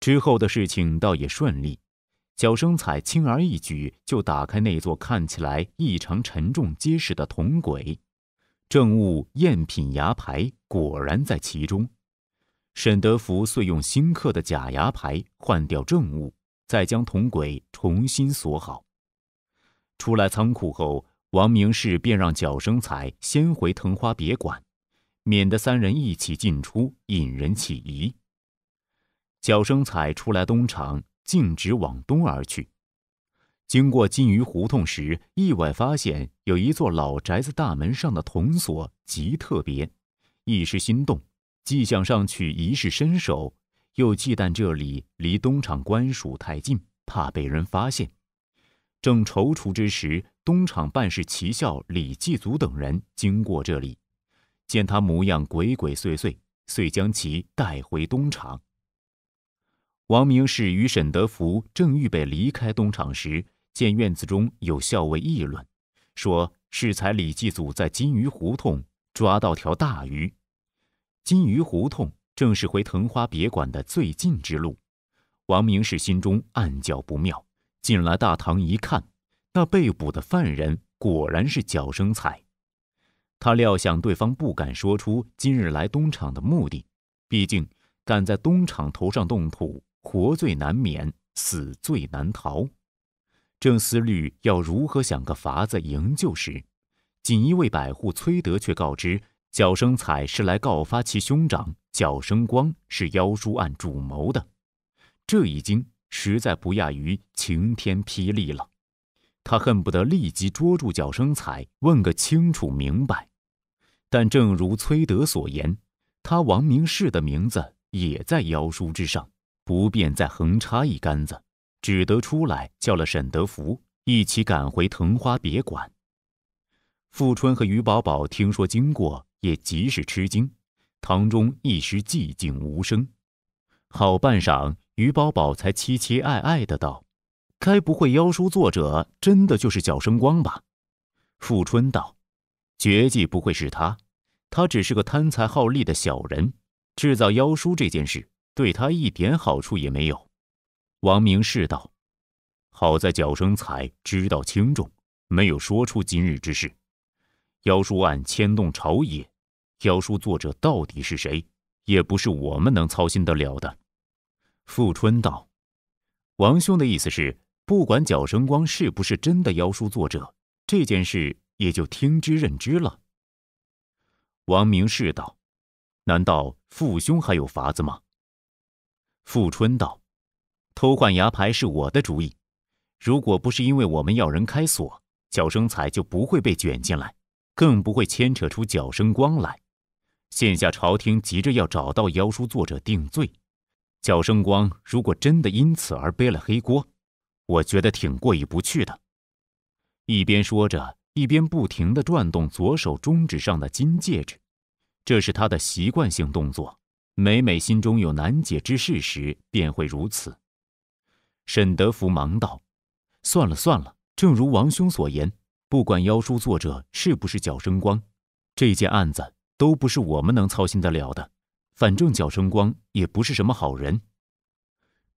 之后的事情倒也顺利，脚生彩轻而易举就打开那座看起来异常沉重结实的铜轨，证物赝品牙牌果然在其中。沈德福遂用新刻的假牙牌换掉证物，再将铜轨重新锁好。出来仓库后，王明世便让角生彩先回藤花别馆，免得三人一起进出引人起疑。小生彩出来东厂，径直往东而去。经过金鱼胡同时，意外发现有一座老宅子大门上的铜锁极特别，一时心动，既想上去一试身手，又忌惮这里离东厂官署太近，怕被人发现。正踌躇之时，东厂办事奇校李继祖等人经过这里，见他模样鬼鬼祟祟，遂将其带回东厂。王明世与沈德福正预备离开东厂时，见院子中有校尉议论，说适才李继祖在金鱼胡同抓到条大鱼。金鱼胡同正是回藤花别馆的最近之路。王明世心中暗叫不妙，进来大堂一看，那被捕的犯人果然是脚生财。他料想对方不敢说出今日来东厂的目的，毕竟敢在东厂头上动土。活罪难免，死罪难逃。正思虑要如何想个法子营救时，锦衣卫百户崔德却告知：角生彩是来告发其兄长角生光是妖书案主谋的。这一惊实在不亚于晴天霹雳了。他恨不得立即捉住角生彩，问个清楚明白。但正如崔德所言，他王明世的名字也在妖书之上。不便再横插一杆子，只得出来叫了沈德福一起赶回藤花别馆。富春和于宝宝听说经过，也极是吃惊。堂中一时寂静无声，好半晌，于宝宝才凄凄艾艾的道：“该不会妖书作者真的就是角生光吧？”富春道：“绝技不会是他，他只是个贪财好利的小人，制造妖书这件事。”对他一点好处也没有，王明世道，好在脚生才知道轻重，没有说出今日之事。妖书案牵动朝野，妖书作者到底是谁，也不是我们能操心得了的。富春道，王兄的意思是，不管脚生光是不是真的妖书作者，这件事也就听之任之了。王明世道，难道父兄还有法子吗？富春道，偷换牙牌是我的主意。如果不是因为我们要人开锁，角生财就不会被卷进来，更不会牵扯出角生光来。现下朝廷急着要找到妖书作者定罪，角生光如果真的因此而背了黑锅，我觉得挺过意不去的。一边说着，一边不停地转动左手中指上的金戒指，这是他的习惯性动作。每每心中有难解之事时，便会如此。沈德福忙道：“算了算了，正如王兄所言，不管妖书作者是不是角生光，这件案子都不是我们能操心得了的。反正角生光也不是什么好人。”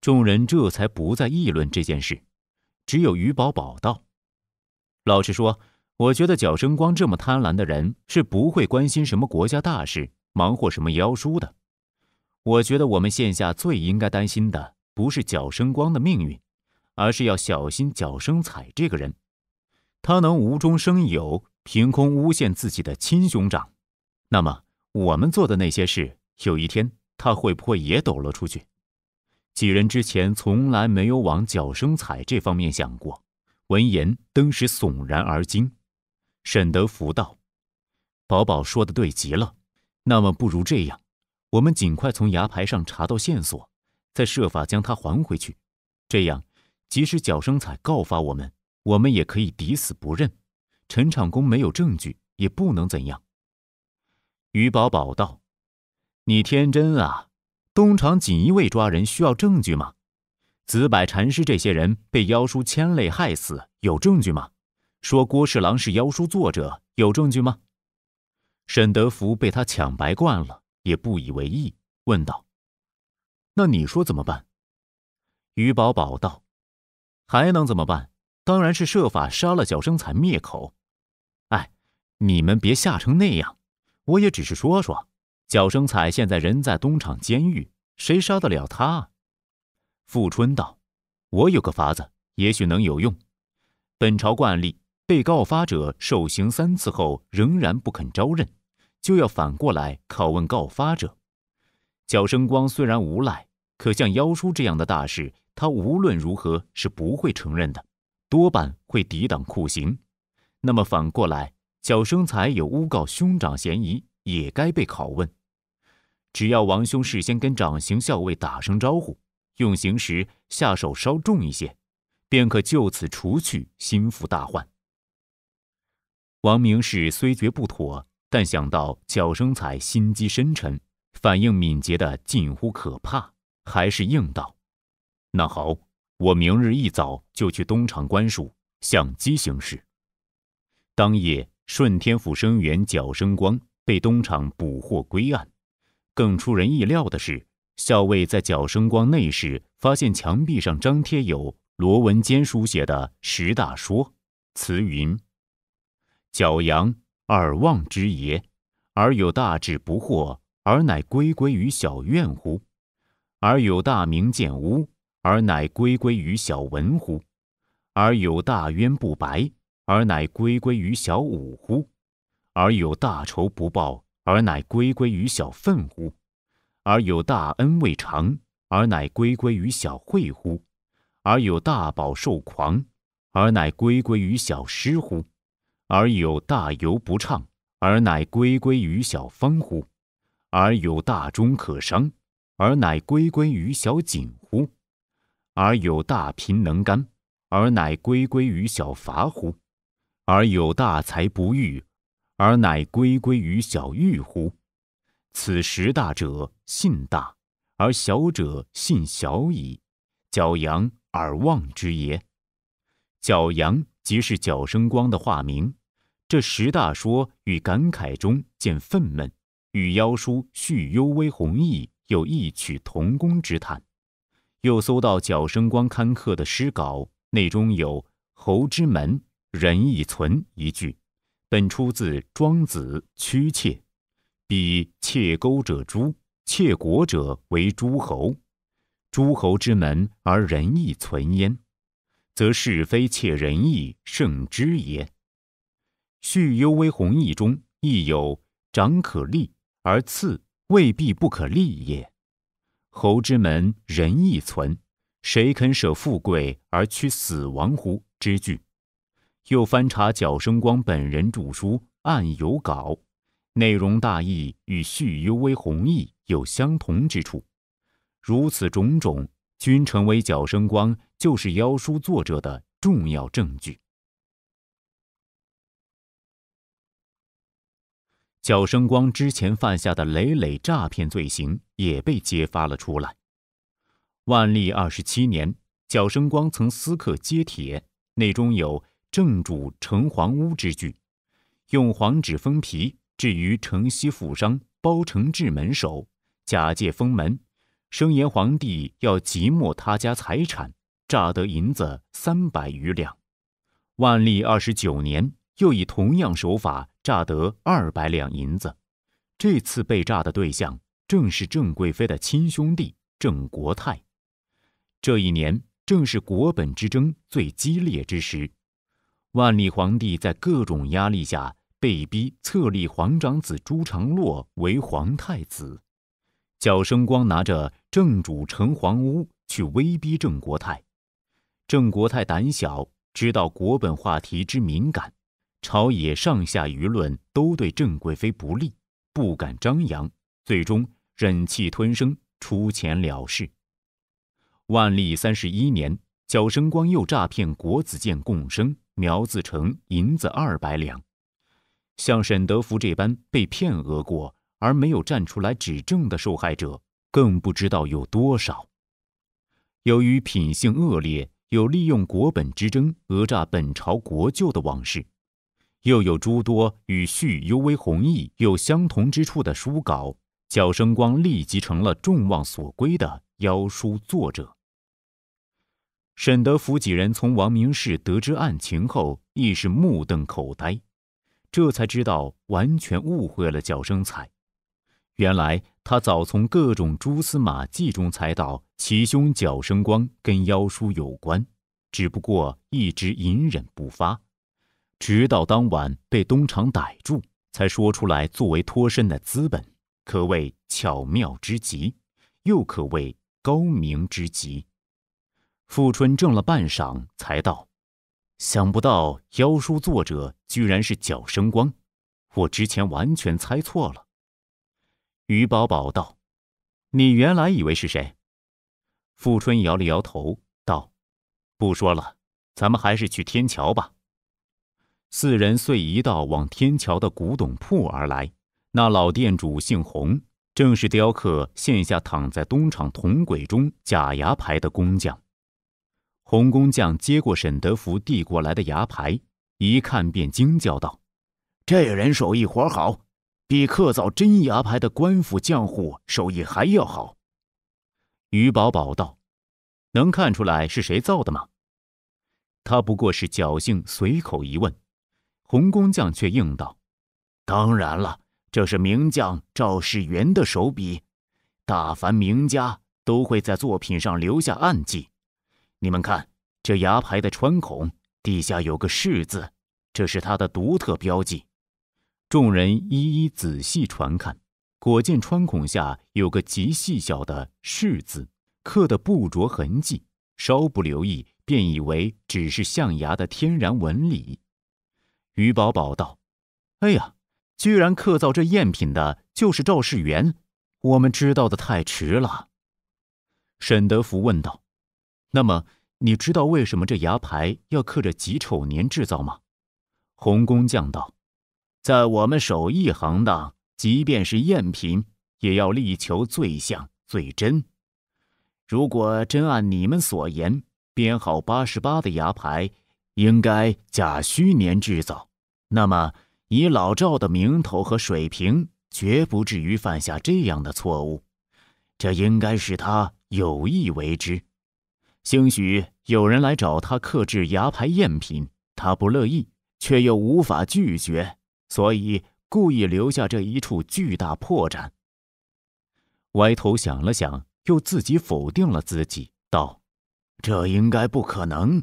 众人这才不再议论这件事。只有于宝宝道：“老实说，我觉得角生光这么贪婪的人，是不会关心什么国家大事，忙活什么妖书的。”我觉得我们线下最应该担心的不是脚生光的命运，而是要小心脚生彩这个人。他能无中生有、凭空诬陷自己的亲兄长，那么我们做的那些事，有一天他会不会也抖了出去？几人之前从来没有往脚生彩这方面想过。闻言，登时悚然而惊。沈德福道：“宝宝说的对极了，那么不如这样。”我们尽快从牙牌上查到线索，再设法将它还回去。这样，即使角生彩告发我们，我们也可以抵死不认。陈长工没有证据，也不能怎样。于宝宝道：“你天真啊！东厂锦衣卫抓人需要证据吗？紫柏禅师这些人被妖书牵累害死，有证据吗？说郭侍郎是妖书作者，有证据吗？沈德福被他抢白惯了。”也不以为意，问道：“那你说怎么办？”于宝宝道：“还能怎么办？当然是设法杀了小生才灭口。”哎，你们别吓成那样！我也只是说说。小生彩现在人在东厂监狱，谁杀得了他？富春道：“我有个法子，也许能有用。本朝惯例，被告发者受刑三次后，仍然不肯招认。”就要反过来拷问告发者。角生光虽然无赖，可像妖叔这样的大事，他无论如何是不会承认的，多半会抵挡酷刑。那么反过来，角生财有诬告兄长嫌疑，也该被拷问。只要王兄事先跟掌刑校尉打声招呼，用刑时下手稍重一些，便可就此除去心腹大患。王明世虽觉不妥。但想到角生才心机深沉，反应敏捷的近乎可怕，还是应道：“那好，我明日一早就去东厂官署，相机行事。”当夜，顺天府生员角生光被东厂捕获归案。更出人意料的是，校尉在角生光内室发现墙壁上张贴有罗文坚书写的十大说词云：“角阳尔望之也，而有大智不惑，而乃归归于小怨乎？而有大名见污，而乃归归于小闻乎？而有大冤不白，而乃归归于小武乎？而有大仇不报，而乃归归于小愤乎？而有大恩未偿，而乃归归于小惠乎？而有大饱受狂，而乃归归于小失乎？而有大游不畅，而乃归归于小方乎？而有大忠可伤，而乃归归于小谨乎？而有大贫能干，而乃归归于小乏乎？而有大才不欲，而乃归归于小欲乎？此十大者信大，而小者信小矣。矫阳而望之也，矫阳即是角生光的化名，这十大说与感慨中见愤懑，与《妖书续幽微鸿毅》有异曲同工之叹。又搜到角生光刊刻的诗稿，内中有“侯之门，仁义存”一句，本出自《庄子·屈箧》，彼窃钩者诛，窃国者为诸侯，诸侯之门而仁义存焉。则是非窃仁义胜之也。叙幽微弘毅中亦有长可立而次未必不可立也。侯之门仁义存，谁肯舍富贵而趋死亡乎？之句。又翻查角生光本人著书案有稿，内容大意与叙幽微弘毅有相同之处。如此种种。均成为角生光就是妖书作者的重要证据。角生光之前犯下的累累诈骗罪行也被揭发了出来。万历二十七年，角生光曾私刻揭帖，内中有“正主城隍屋”之句，用黄纸封皮，置于城西富商包承志门首，假借封门。声言皇帝要即没他家财产，诈得银子三百余两。万历二十九年，又以同样手法诈得二百两银子。这次被诈的对象正是郑贵妃的亲兄弟郑国泰。这一年正是国本之争最激烈之时。万历皇帝在各种压力下被逼册立皇长子朱常洛为皇太子。焦生光拿着。正主陈黄屋去威逼郑国泰，郑国泰胆小，知道国本话题之敏感，朝野上下舆论都对郑贵妃不利，不敢张扬，最终忍气吞声，出钱了事。万历三十一年，小生光又诈骗国子监贡生苗自成银子二百两，像沈德福这般被骗讹过而没有站出来指证的受害者。更不知道有多少。由于品性恶劣，有利用国本之争讹诈本朝国舅的往事，又有诸多与续尤为弘毅有相同之处的书稿，角生光立即成了众望所归的妖书作者。沈德福几人从王明世得知案情后，亦是目瞪口呆，这才知道完全误会了角生才，原来。他早从各种蛛丝马迹中猜到齐兄脚生光跟妖书有关，只不过一直隐忍不发，直到当晚被东厂逮住，才说出来作为脱身的资本，可谓巧妙之极，又可谓高明之极。富春怔了半晌，才道：“想不到妖书作者居然是脚生光，我之前完全猜错了。”于宝宝道：“你原来以为是谁？”富春摇了摇头道：“不说了，咱们还是去天桥吧。”四人遂一道往天桥的古董铺而来。那老店主姓洪，正是雕刻现下躺在东厂铜轨中假牙牌的工匠。洪工匠接过沈德福递过来的牙牌，一看便惊叫道：“这人手艺活好！”比刻造真牙牌的官府匠户手艺还要好。于宝宝道：“能看出来是谁造的吗？”他不过是侥幸随口一问。洪工匠却应道：“当然了，这是名将赵世元的手笔。大凡名家都会在作品上留下暗记。你们看，这牙牌的穿孔底下有个‘士’字，这是他的独特标记。”众人一一仔细传看，果见穿孔下有个极细小的“柿字，刻的不着痕迹，稍不留意便以为只是象牙的天然纹理。于宝宝道：“哎呀，居然刻造这赝品的就是赵世元，我们知道的太迟了。”沈德福问道：“那么你知道为什么这牙牌要刻着己丑年制造吗？”洪工匠道。在我们手艺行当，即便是赝品，也要力求最像、最真。如果真按你们所言，编号八十八的牙牌应该假虚年制造，那么以老赵的名头和水平，绝不至于犯下这样的错误。这应该是他有意为之。兴许有人来找他刻制牙牌赝品，他不乐意，却又无法拒绝。所以故意留下这一处巨大破绽。歪头想了想，又自己否定了自己，道：“这应该不可能。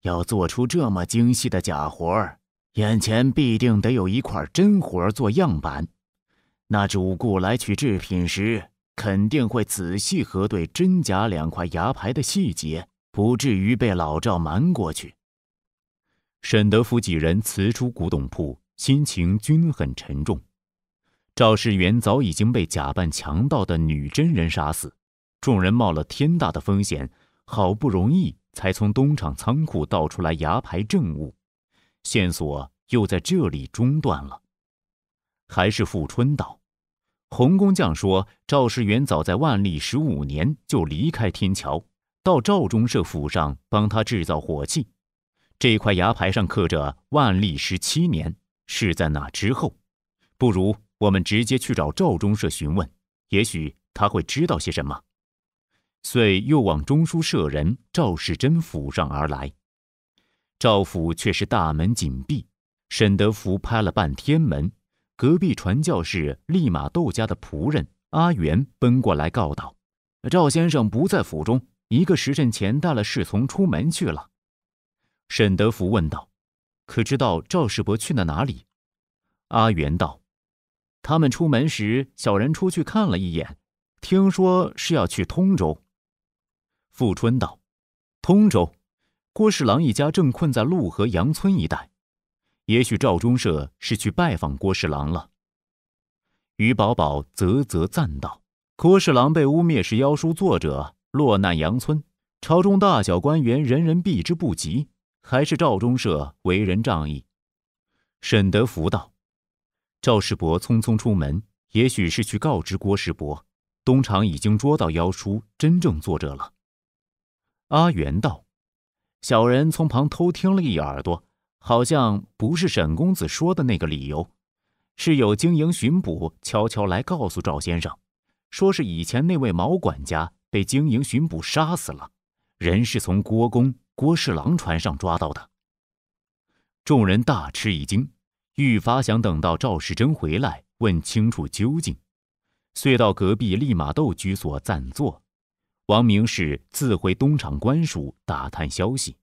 要做出这么精细的假活儿，眼前必定得有一块真活儿做样板。那主顾来取制品时，肯定会仔细核对真假两块牙牌的细节，不至于被老赵瞒过去。”沈德福几人辞出古董铺。心情均很沉重。赵世元早已经被假扮强盗的女真人杀死，众人冒了天大的风险，好不容易才从东厂仓库盗出来牙牌证物，线索又在这里中断了。还是富春岛，洪工匠说，赵世元早在万历十五年就离开天桥，到赵忠社府上帮他制造火器。这块牙牌上刻着万历十七年。是在那之后？不如我们直接去找赵中社询问，也许他会知道些什么。遂又往中书舍人赵世珍府上而来，赵府却是大门紧闭。沈德福拍了半天门，隔壁传教士利玛窦家的仆人阿元奔过来告道：“赵先生不在府中，一个时辰前带了侍从出门去了。”沈德福问道。可知道赵世伯去了哪里？阿元道：“他们出门时，小人出去看了一眼，听说是要去通州。”富春道：“通州，郭侍郎一家正困在潞河杨村一带，也许赵忠社是去拜访郭侍郎了。”于宝宝啧啧赞道：“郭侍郎被污蔑是妖书作者，落难杨村，朝中大小官员人人避之不及。”还是赵忠社为人仗义。沈德福道：“赵世伯匆匆出门，也许是去告知郭世伯，东厂已经捉到妖书真正作者了。”阿元道：“小人从旁偷听了一耳朵，好像不是沈公子说的那个理由，是有经营巡捕悄悄来告诉赵先生，说是以前那位毛管家被经营巡捕杀死了，人是从郭公。”郭侍郎船上抓到的，众人大吃一惊，愈发想等到赵世珍回来问清楚究竟，遂到隔壁利马窦居所暂坐。王明是自回东厂官署打探消息。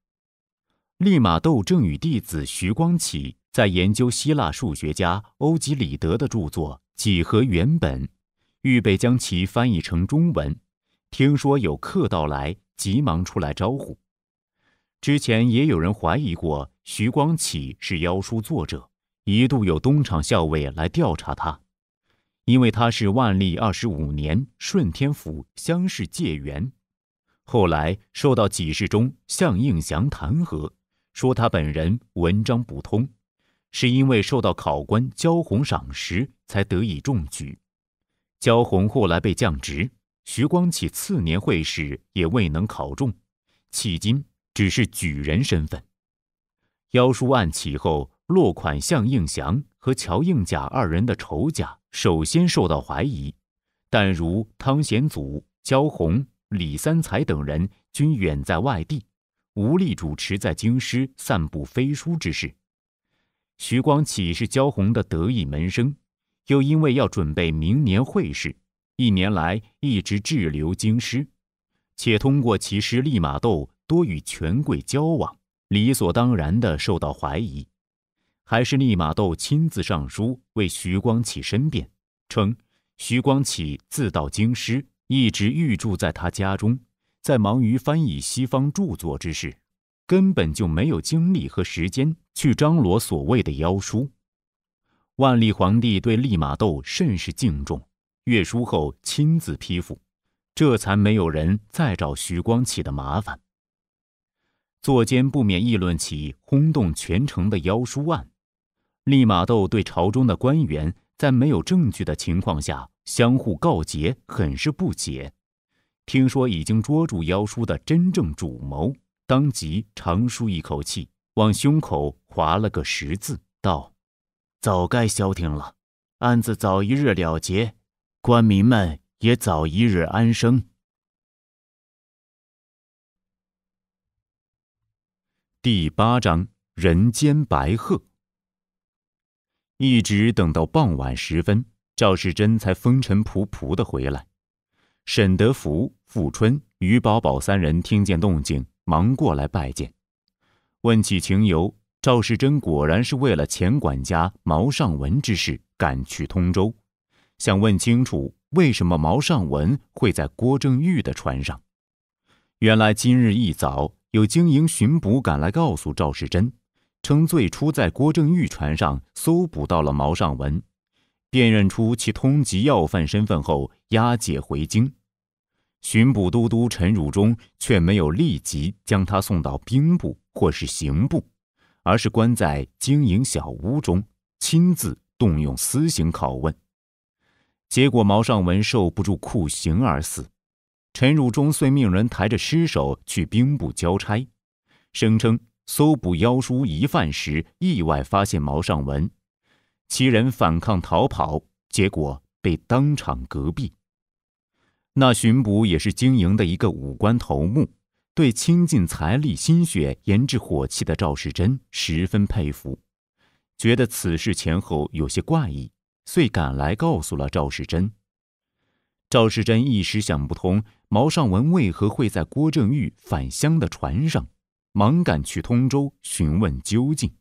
利马窦正与弟子徐光启在研究希腊数学家欧几里德的著作《几何原本》，预备将其翻译成中文。听说有客到来，急忙出来招呼。之前也有人怀疑过徐光启是《妖书》作者，一度有东厂校尉来调查他，因为他是万历二十五年顺天府乡试解元，后来受到几事中向应祥弹劾，说他本人文章不通，是因为受到考官焦红赏识才得以中举。焦红后来被降职，徐光启次年会试也未能考中，迄今。只是举人身份，妖书案起后，落款向应祥和乔应甲二人的仇家首先受到怀疑，但如汤显祖、焦红、李三才等人均远在外地，无力主持在京师散布飞书之事。徐光启是焦红的得意门生，又因为要准备明年会试，一年来一直滞留京师，且通过其师利马窦。多与权贵交往，理所当然的受到怀疑。还是利玛窦亲自上书为徐光启申辩，称徐光启自到京师，一直寓住在他家中，在忙于翻译西方著作之事，根本就没有精力和时间去张罗所谓的妖书。万历皇帝对利玛窦甚是敬重，阅书后亲自批复，这才没有人再找徐光启的麻烦。座间不免议论起轰动全城的妖书案，利玛窦对朝中的官员在没有证据的情况下相互告诫，很是不解。听说已经捉住妖书的真正主谋，当即长舒一口气，往胸口划了个十字，道：“早该消停了，案子早一日了结，官民们也早一日安生。”第八章人间白鹤。一直等到傍晚时分，赵世珍才风尘仆仆的回来。沈德福、富春、于宝宝三人听见动静，忙过来拜见，问起情由。赵世珍果然是为了钱管家毛尚文之事赶去通州，想问清楚为什么毛尚文会在郭正玉的船上。原来今日一早。有经营巡捕赶来告诉赵世珍，称最初在郭正玉船上搜捕到了毛尚文，辨认出其通缉要犯身份后押解回京。巡捕都督陈汝忠却没有立即将他送到兵部或是刑部，而是关在经营小屋中，亲自动用私刑拷问，结果毛尚文受不住酷刑而死。陈汝忠遂命人抬着尸首去兵部交差，声称搜捕妖书疑犯时意外发现毛尚文，其人反抗逃跑，结果被当场隔壁。那巡捕也是经营的一个武官头目，对倾尽财力心血研制火器的赵世珍十分佩服，觉得此事前后有些怪异，遂赶来告诉了赵世珍。赵世珍一时想不通毛尚文为何会在郭正玉返乡的船上，忙赶去通州询问究竟。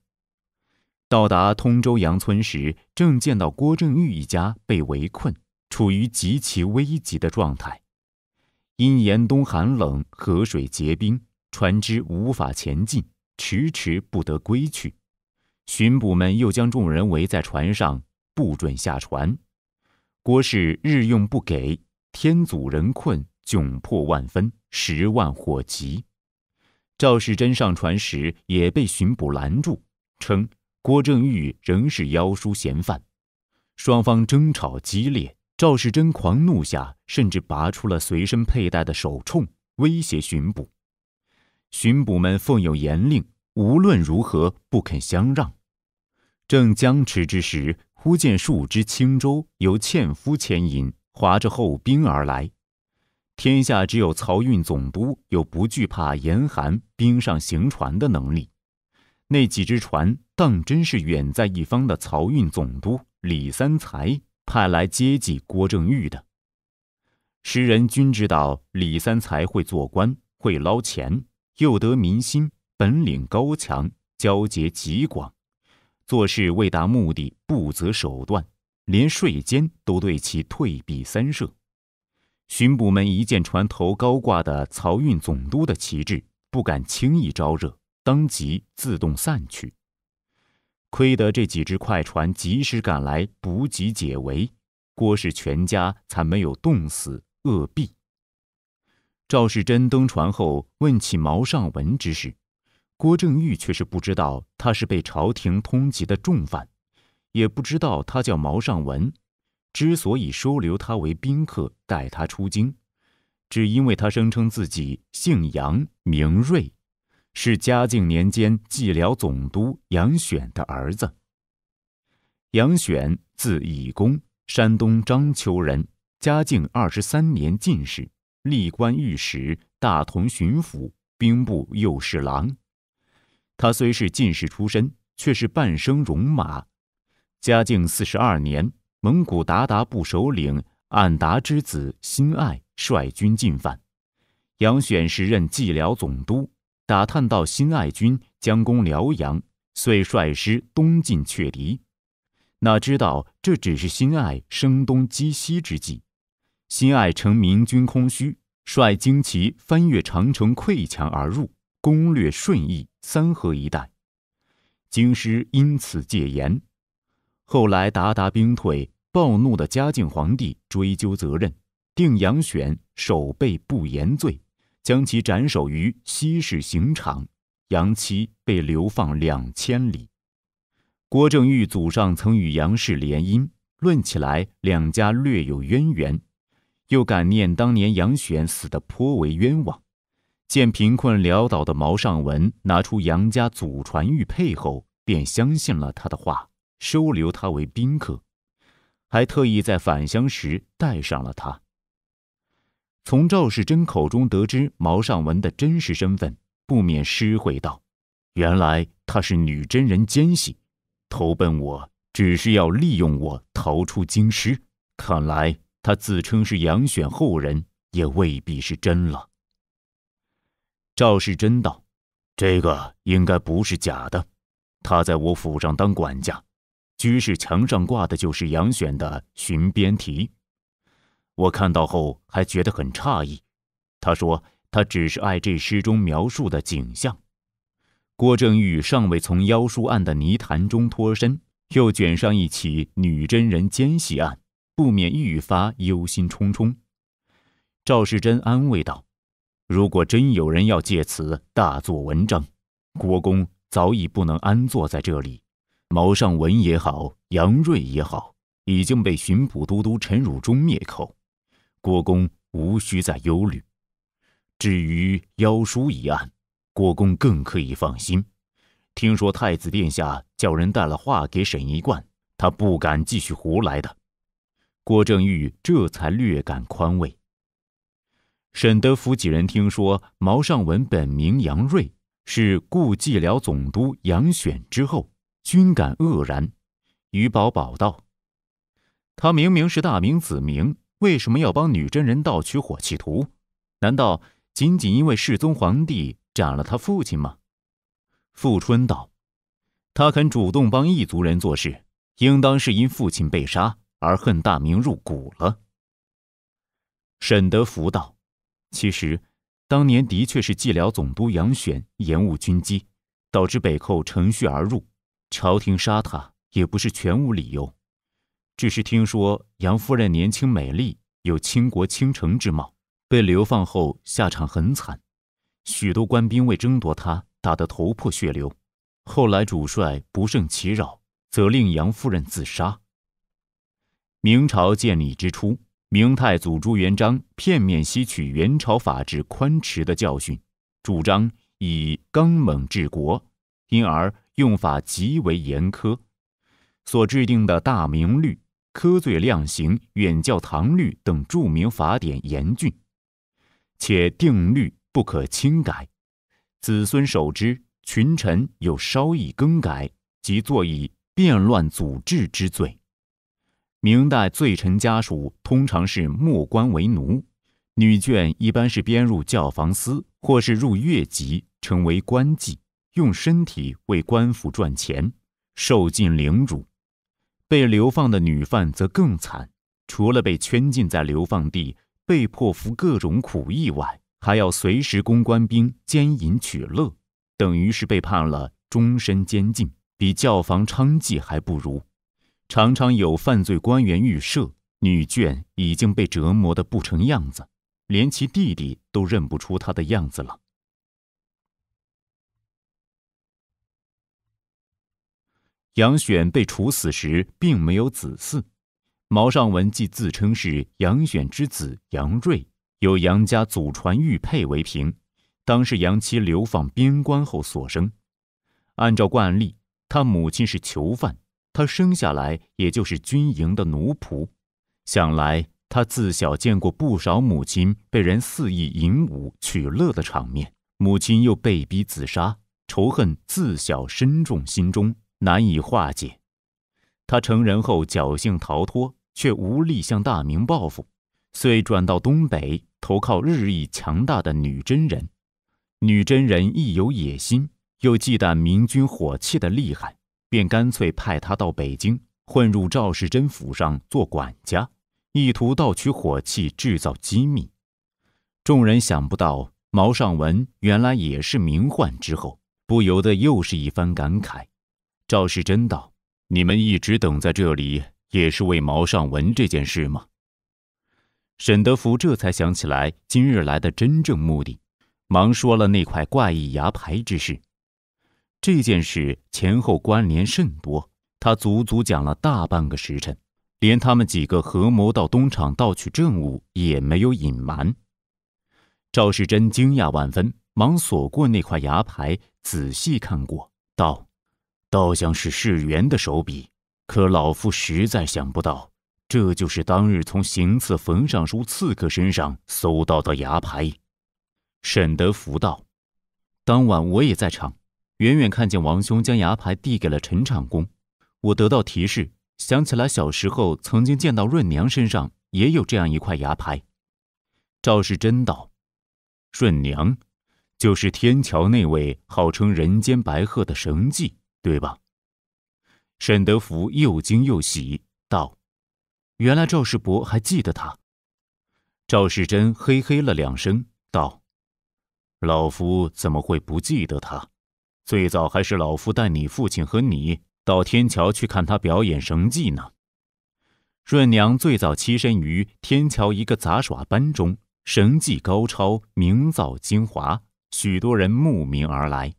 到达通州杨村时，正见到郭正玉一家被围困，处于极其危急的状态。因严冬寒冷，河水结冰，船只无法前进，迟迟不得归去。巡捕们又将众人围在船上，不准下船。郭氏日用不给，天祖人困，窘迫万分，十万火急。赵世珍上船时也被巡捕拦住，称郭正玉仍是妖书嫌犯，双方争吵激烈。赵世珍狂怒下，甚至拔出了随身佩戴的手铳，威胁巡捕。巡捕们奉有严令，无论如何不肯相让。正僵持之时，忽见数只轻舟由纤夫牵引，划着后兵而来。天下只有漕运总督有不惧怕严寒、冰上行船的能力。那几只船，当真是远在一方的漕运总督李三才派来接济郭正玉的。时人均知道李三才会做官、会捞钱，又得民心，本领高强，交结极广。做事为达目的不择手段，连税监都对其退避三舍。巡捕们一见船头高挂的漕运总督的旗帜，不敢轻易招惹，当即自动散去。亏得这几只快船及时赶来补给解围，郭氏全家才没有冻死饿毙。赵世珍登船后问起毛尚文之事。郭正玉却是不知道他是被朝廷通缉的重犯，也不知道他叫毛尚文。之所以收留他为宾客，带他出京，只因为他声称自己姓杨名瑞，是嘉靖年间蓟辽总督杨选的儿子。杨选字以公，山东章丘人。嘉靖二十三年进士，历官御史、大同巡抚、兵部右侍郎。他虽是进士出身，却是半生戎马。嘉靖四十二年，蒙古鞑靼部首领俺答之子辛爱率军进犯。杨选时任蓟辽总督，打探到辛爱军将攻辽阳，遂率师东进却敌。哪知道这只是辛爱声东击西之计。辛爱乘明军空虚，率精骑翻越长城，溃墙而入。攻略顺义、三河一带，京师因此戒严。后来鞑靼兵退，暴怒的嘉靖皇帝追究责任，定杨选守备不严罪，将其斩首于西市刑场，杨妻被流放两千里。郭正玉祖上曾与杨氏联姻，论起来两家略有渊源，又感念当年杨选死得颇为冤枉。见贫困潦倒的毛尚文拿出杨家祖传玉佩后，便相信了他的话，收留他为宾客，还特意在返乡时带上了他。从赵世珍口中得知毛尚文的真实身份，不免失悔道：“原来他是女真人奸细，投奔我只是要利用我逃出京师。看来他自称是杨选后人，也未必是真了。”赵世珍道：“这个应该不是假的，他在我府上当管家。居室墙上挂的就是杨选的《寻边题》，我看到后还觉得很诧异。他说他只是爱这诗中描述的景象。”郭正玉尚未从妖书案的泥潭中脱身，又卷上一起女真人奸细案，不免愈发忧心忡忡。赵世珍安慰道。如果真有人要借此大做文章，郭公早已不能安坐在这里。毛尚文也好，杨瑞也好，已经被巡捕都督陈汝忠灭口，郭公无需再忧虑。至于妖书一案，郭公更可以放心。听说太子殿下叫人带了话给沈一贯，他不敢继续胡来的。郭正玉这才略感宽慰。沈德福几人听说毛尚文本名杨瑞，是故寂寥总督杨选之后，均感愕然。于宝宝道：“他明明是大明子民，为什么要帮女真人盗取火器图？难道仅仅因为世宗皇帝斩了他父亲吗？”富春道：“他肯主动帮异族人做事，应当是因父亲被杀而恨大明入骨了。”沈德福道。其实，当年的确是蓟辽总督杨玄延误军机，导致北寇乘虚而入。朝廷杀他也不是全无理由，只是听说杨夫人年轻美丽，有倾国倾城之貌，被流放后下场很惨，许多官兵为争夺她打得头破血流。后来主帅不胜其扰，责令杨夫人自杀。明朝建立之初。明太祖朱元璋片面吸取元朝法制宽弛的教训，主张以刚猛治国，因而用法极为严苛，所制定的《大明律》科罪量刑远教唐律等著名法典严峻，且定律不可轻改，子孙守之，群臣有稍一更改，即作以变乱祖制之罪。明代罪臣家属通常是没官为奴，女眷一般是编入教坊司，或是入越籍，成为官妓，用身体为官府赚钱，受尽凌辱。被流放的女犯则更惨，除了被圈禁在流放地，被迫服各种苦役外，还要随时供官兵奸淫取乐，等于是被判了终身监禁，比教坊娼妓还不如。常常有犯罪官员遇赦，女眷已经被折磨得不成样子，连其弟弟都认不出她的样子了。杨选被处死时并没有子嗣，毛尚文既自称是杨选之子杨锐，有杨家祖传玉佩为凭，当是杨妻流放边关后所生。按照惯例，他母亲是囚犯。他生下来也就是军营的奴仆，想来他自小见过不少母亲被人肆意淫舞取乐的场面，母亲又被逼自杀，仇恨自小深重心中难以化解。他成人后侥幸逃脱，却无力向大明报复，遂转到东北投靠日益强大的女真人。女真人亦有野心，又忌惮明军火器的厉害。便干脆派他到北京，混入赵世珍府上做管家，意图盗取火器，制造机密。众人想不到毛尚文原来也是名宦之后，不由得又是一番感慨。赵世珍道：“你们一直等在这里，也是为毛尚文这件事吗？”沈德福这才想起来今日来的真正目的，忙说了那块怪异牙牌之事。这件事前后关联甚多，他足足讲了大半个时辰，连他们几个合谋到东厂盗取证物也没有隐瞒。赵世珍惊讶万分，忙锁过那块牙牌，仔细看过，道：“倒像是世元的手笔，可老夫实在想不到，这就是当日从行刺冯尚书刺客身上搜到的牙牌。”沈德福道：“当晚我也在场。”远远看见王兄将牙牌递给了陈长工，我得到提示，想起来小时候曾经见到润娘身上也有这样一块牙牌。赵世珍道：“润娘，就是天桥那位号称人间白鹤的神妓，对吧？”沈德福又惊又喜道：“原来赵世伯还记得他。”赵世珍嘿嘿了两声道：“老夫怎么会不记得他？”最早还是老夫带你父亲和你到天桥去看他表演神技呢。润娘最早栖身于天桥一个杂耍班中，神技高超，名噪京华，许多人慕名而来，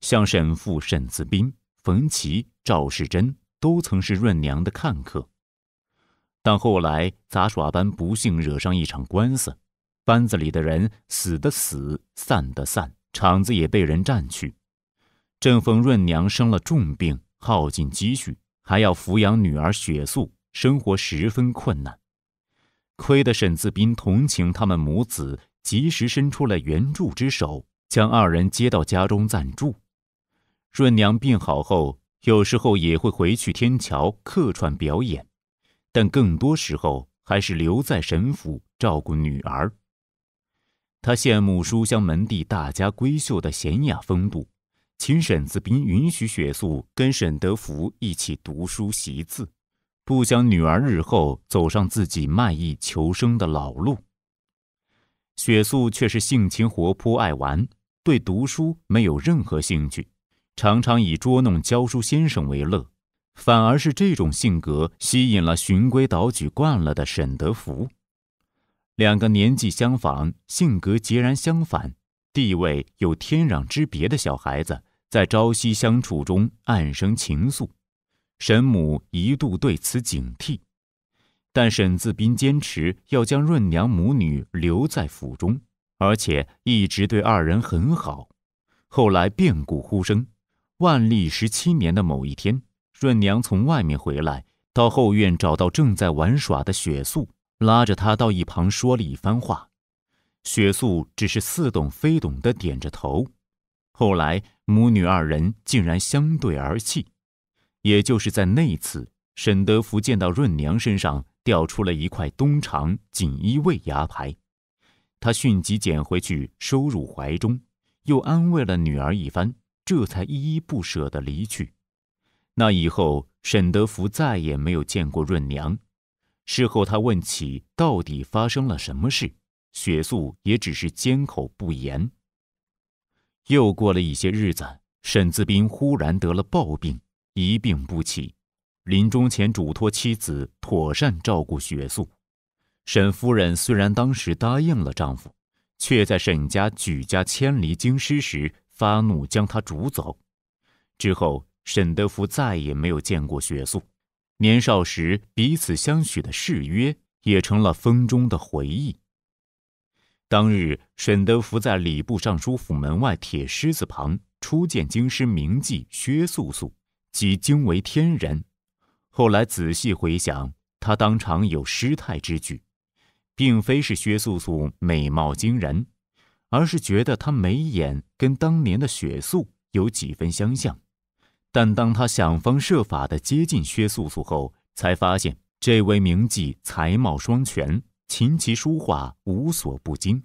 像沈父沈自斌、冯琦、赵世珍都曾是润娘的看客。但后来杂耍班不幸惹上一场官司，班子里的人死的死，散的散，场子也被人占去。正逢润娘生了重病，耗尽积蓄，还要抚养女儿雪素，生活十分困难。亏得沈自斌同情他们母子，及时伸出了援助之手，将二人接到家中暂住。润娘病好后，有时候也会回去天桥客串表演，但更多时候还是留在沈府照顾女儿。他羡慕书香门第大家闺秀的娴雅风度。请沈子斌允许雪素跟沈德福一起读书习字，不想女儿日后走上自己卖艺求生的老路。雪素却是性情活泼爱玩，对读书没有任何兴趣，常常以捉弄教书先生为乐，反而是这种性格吸引了循规蹈矩惯了的沈德福。两个年纪相仿、性格截然相反、地位有天壤之别的小孩子。在朝夕相处中暗生情愫，沈母一度对此警惕，但沈自斌坚持要将润娘母女留在府中，而且一直对二人很好。后来变故忽生，万历十七年的某一天，润娘从外面回来，到后院找到正在玩耍的雪素，拉着他到一旁说了一番话，雪素只是似懂非懂地点着头。后来，母女二人竟然相对而泣。也就是在那次，沈德福见到润娘身上掉出了一块东厂锦衣卫牙牌，他迅即捡回去收入怀中，又安慰了女儿一番，这才依依不舍地离去。那以后，沈德福再也没有见过润娘。事后，他问起到底发生了什么事，雪素也只是缄口不言。又过了一些日子，沈自斌忽然得了暴病，一病不起。临终前嘱托妻子妥善照顾雪素。沈夫人虽然当时答应了丈夫，却在沈家举家迁离京师时发怒，将他逐走。之后，沈德福再也没有见过雪素。年少时彼此相许的誓约，也成了风中的回忆。当日，沈德福在礼部尚书府门外铁狮子旁初见京师名妓薛素素，即惊为天人。后来仔细回想，他当场有失态之举，并非是薛素素美貌惊人，而是觉得她眉眼跟当年的雪素有几分相像。但当他想方设法地接近薛素素后，才发现这位名妓才貌双全。琴棋书画无所不精，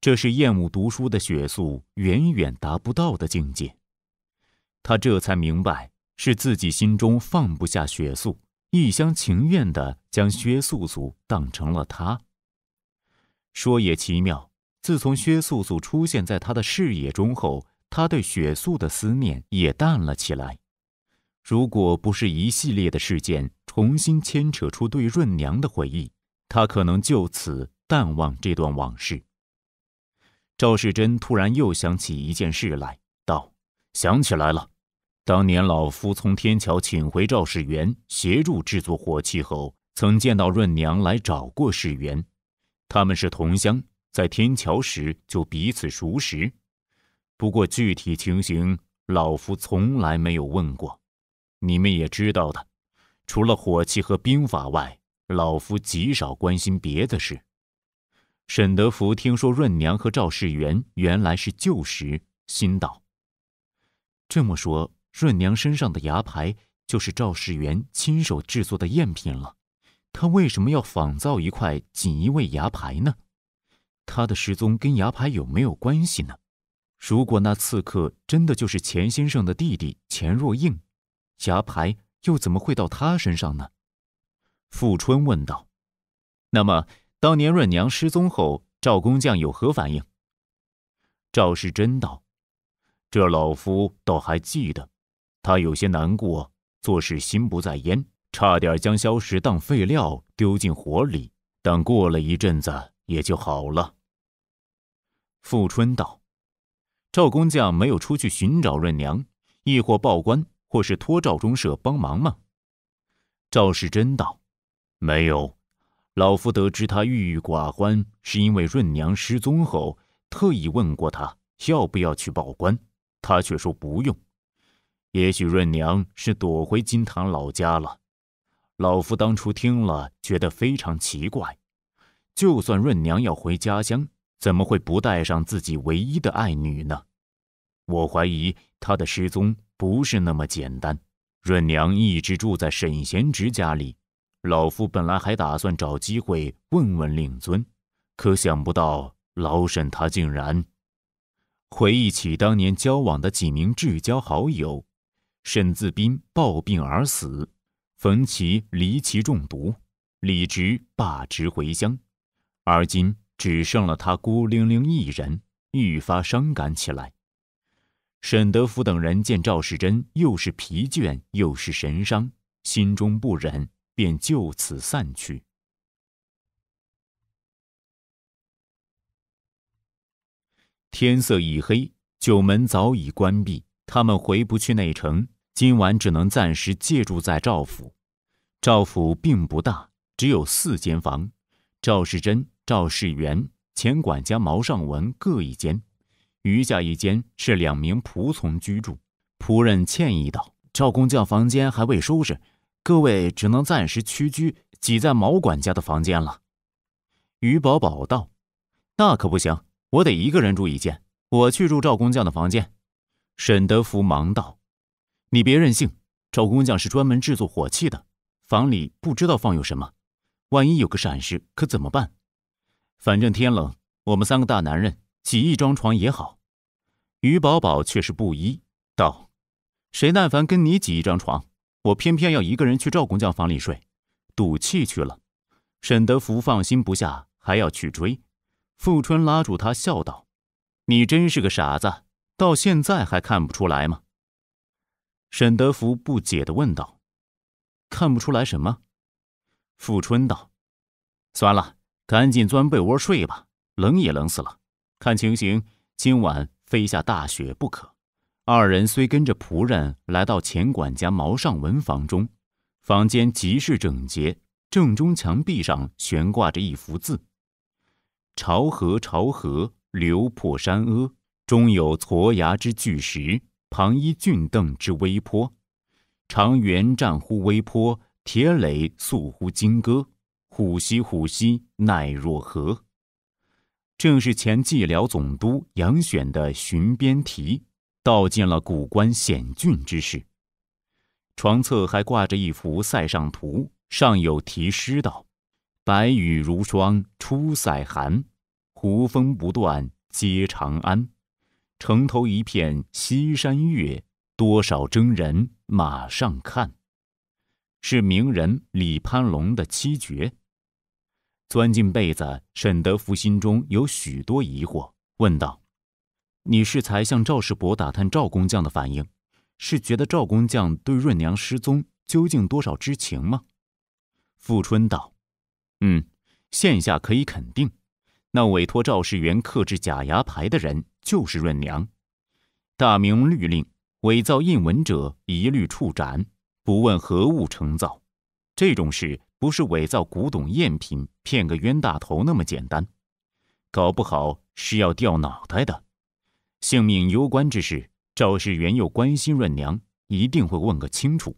这是厌恶读书的雪素远远达不到的境界。他这才明白，是自己心中放不下雪素，一厢情愿地将薛素素当成了他。说也奇妙，自从薛素素出现在他的视野中后，他对雪素的思念也淡了起来。如果不是一系列的事件重新牵扯出对润娘的回忆，他可能就此淡忘这段往事。赵世珍突然又想起一件事来，道：“想起来了，当年老夫从天桥请回赵世元协助制作火器后，曾见到润娘来找过世元，他们是同乡，在天桥时就彼此熟识。不过具体情形，老夫从来没有问过。你们也知道的，除了火器和兵法外。”老夫极少关心别的事。沈德福听说润娘和赵世元原来是旧识，心道：“这么说，润娘身上的牙牌就是赵世元亲手制作的赝品了。他为什么要仿造一块锦衣卫牙牌呢？他的失踪跟牙牌有没有关系呢？如果那刺客真的就是钱先生的弟弟钱若应，牙牌又怎么会到他身上呢？”富春问道：“那么当年润娘失踪后，赵工匠有何反应？”赵世珍道：“这老夫倒还记得，他有些难过，做事心不在焉，差点将硝石当废料丢进火里。但过了一阵子，也就好了。”富春道：“赵工匠没有出去寻找润娘，亦或报官，或是托赵忠社帮忙吗？”赵世珍道。没有，老夫得知他郁郁寡欢，是因为润娘失踪后，特意问过他要不要去报官，他却说不用。也许润娘是躲回金堂老家了。老夫当初听了，觉得非常奇怪。就算润娘要回家乡，怎么会不带上自己唯一的爱女呢？我怀疑她的失踪不是那么简单。润娘一直住在沈贤侄家里。老夫本来还打算找机会问问令尊，可想不到老沈他竟然回忆起当年交往的几名至交好友：沈自斌暴病而死，冯琪离奇中毒，李直罢职回乡，而今只剩了他孤零零一人，愈发伤感起来。沈德福等人见赵世珍又是疲倦又是神伤，心中不忍。便就此散去。天色已黑，九门早已关闭，他们回不去内城，今晚只能暂时借住在赵府。赵府并不大，只有四间房，赵世珍、赵世元、钱管家毛尚文各一间，余下一间是两名仆从居住。仆人歉意道：“赵公教房间还未收拾。”各位只能暂时屈居挤在毛管家的房间了。于宝宝道：“那可不行，我得一个人住一间。我去住赵工匠的房间。”沈德福忙道：“你别任性，赵工匠是专门制作火器的，房里不知道放有什么，万一有个闪失，可怎么办？反正天冷，我们三个大男人挤一张床也好。”于宝宝却是不依道：“谁耐烦跟你挤一张床？”我偏偏要一个人去赵工匠房里睡，赌气去了。沈德福放心不下，还要去追。富春拉住他，笑道：“你真是个傻子，到现在还看不出来吗？”沈德福不解的问道：“看不出来什么？”富春道：“算了，赶紧钻被窝睡吧，冷也冷死了。看情形，今晚非下大雪不可。”二人虽跟着仆人来到钱管家毛尚文房中，房间极是整洁。正中墙壁上悬挂着一幅字：“潮河潮河流破山阿，中有矬崖之巨石，旁依峻凳之危坡。长垣战乎危坡，铁垒肃乎金戈。虎兮虎兮奈若何？”正是前蓟辽总督杨选的《寻边题》。道尽了古关险峻之事。床侧还挂着一幅塞上图，上有题诗道：“白雨如霜出塞寒，胡风不断接长安。城头一片西山月，多少征人马上看。”是名人李攀龙的七绝。钻进被子，沈德福心中有许多疑惑，问道。你是才向赵世伯打探赵工匠的反应，是觉得赵工匠对润娘失踪究竟多少知情吗？富春道：“嗯，现下可以肯定，那委托赵世元刻制假牙牌的人就是润娘。大明律令，伪造印文者一律处斩，不问何物成造。这种事不是伪造古董赝品骗个冤大头那么简单，搞不好是要掉脑袋的。”性命攸关之事，赵氏原又关心润娘，一定会问个清楚。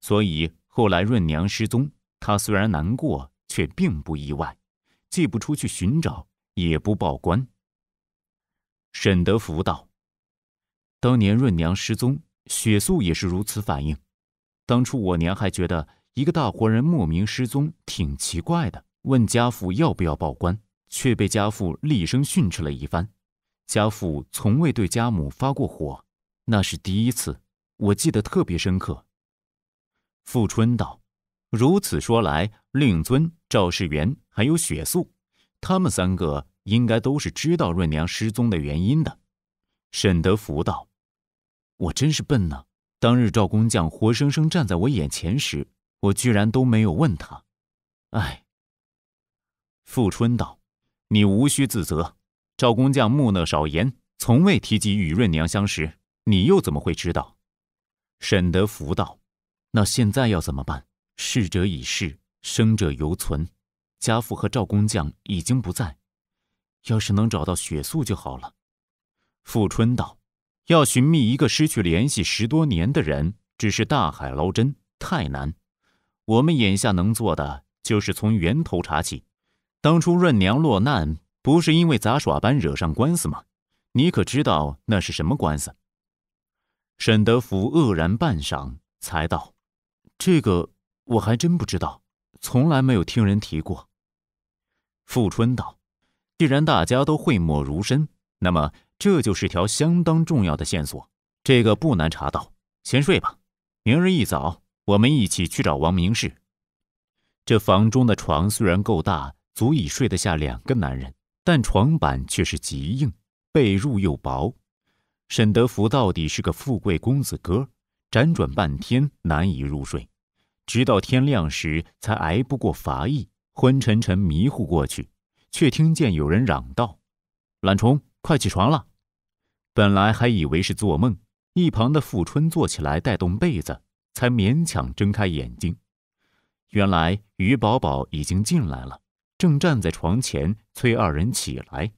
所以后来润娘失踪，他虽然难过，却并不意外，既不出去寻找，也不报官。沈德福道：“当年润娘失踪，雪素也是如此反应。当初我娘还觉得一个大活人莫名失踪挺奇怪的，问家父要不要报官，却被家父厉声训斥了一番。”家父从未对家母发过火，那是第一次，我记得特别深刻。富春道：“如此说来，令尊赵世元还有雪素，他们三个应该都是知道润娘失踪的原因的。”沈德福道：“我真是笨呢。当日赵工匠活生生站在我眼前时，我居然都没有问他。唉。”富春道：“你无需自责。”赵工匠木讷少言，从未提及与润娘相识。你又怎么会知道？沈德福道：“那现在要怎么办？逝者已逝，生者犹存。家父和赵工匠已经不在。要是能找到雪素就好了。”富春道：“要寻觅一个失去联系十多年的人，只是大海捞针，太难。我们眼下能做的就是从源头查起。当初润娘落难。”不是因为杂耍班惹上官司吗？你可知道那是什么官司？沈德福愕然半晌，才道：“这个我还真不知道，从来没有听人提过。”富春道：“既然大家都讳莫如深，那么这就是条相当重要的线索。这个不难查到。先睡吧，明日一早我们一起去找王明士。这房中的床虽然够大，足以睡得下两个男人。”但床板却是极硬，被褥又薄。沈德福到底是个富贵公子哥，辗转半天难以入睡，直到天亮时才挨不过乏意，昏沉沉迷糊过去，却听见有人嚷道：“懒虫，快起床了！”本来还以为是做梦，一旁的富春坐起来带动被子，才勉强睁开眼睛，原来于宝宝已经进来了。正站在床前催二人起来，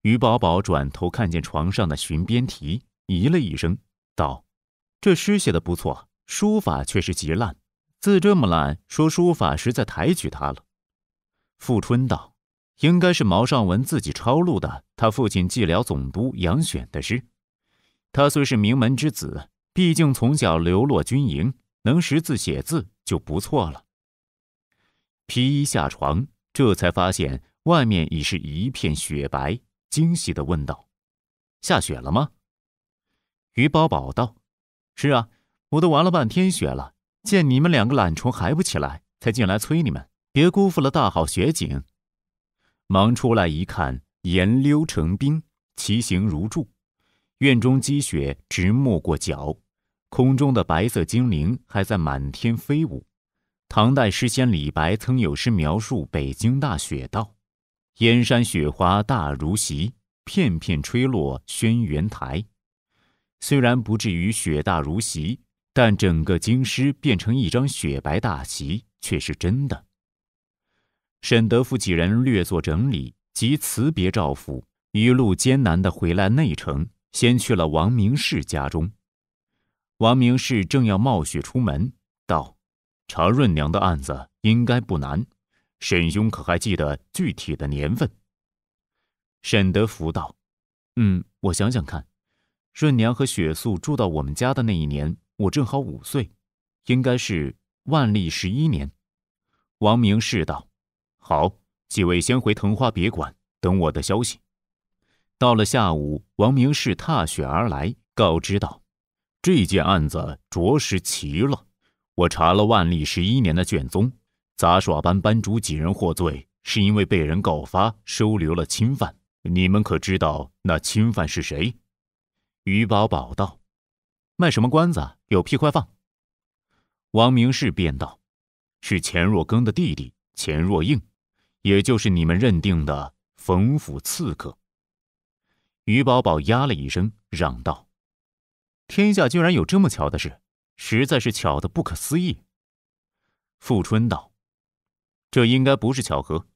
于宝宝转头看见床上的寻边题，咦了一声，道：“这诗写的不错，书法却是极烂。字这么烂，说书法实在抬举他了。”富春道：“应该是毛尚文自己抄录的，他父亲蓟辽总督杨选的诗。他虽是名门之子，毕竟从小流落军营，能识字写字就不错了。”披衣下床，这才发现外面已是一片雪白，惊喜地问道：“下雪了吗？”于宝宝道：“是啊，我都玩了半天雪了，见你们两个懒虫还不起来，才进来催你们，别辜负了大好雪景。”忙出来一看，岩溜成冰，其形如柱，院中积雪直没过脚，空中的白色精灵还在满天飞舞。唐代诗仙李白曾有诗描述北京大雪道：“燕山雪花大如席，片片吹落轩辕台。”虽然不至于雪大如席，但整个京师变成一张雪白大席却是真的。沈德富几人略作整理，即辞别赵府，一路艰难地回来内城，先去了王明世家中。王明世正要冒雪出门，道。查润娘的案子应该不难，沈兄可还记得具体的年份？沈德福道：“嗯，我想想看，润娘和雪素住到我们家的那一年，我正好五岁，应该是万历十一年。”王明世道：“好，几位先回藤花别馆，等我的消息。”到了下午，王明世踏雪而来，告知道：“这件案子着实奇了。”我查了万历十一年的卷宗，杂耍班班主几人获罪，是因为被人告发收留了侵犯。你们可知道那侵犯是谁？于宝宝道：“卖什么关子？有屁快放！”王明世便道：“是钱若庚的弟弟钱若应，也就是你们认定的冯府刺客。”于宝宝呀了一声，嚷道：“天下竟然有这么巧的事！”实在是巧的不可思议。富春道：“这应该不是巧合。”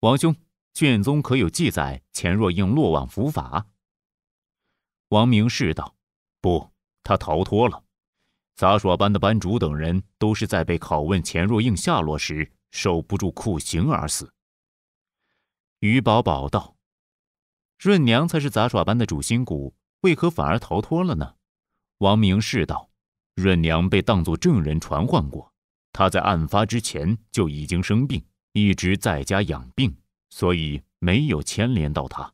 王兄，卷宗可有记载钱若应落网伏法？王明世道：“不，他逃脱了。杂耍班的班主等人都是在被拷问钱若应下落时，受不住酷刑而死。”于宝宝道：“润娘才是杂耍班的主心骨，为何反而逃脱了呢？”王明世道。润娘被当作证人传唤过，她在案发之前就已经生病，一直在家养病，所以没有牵连到她。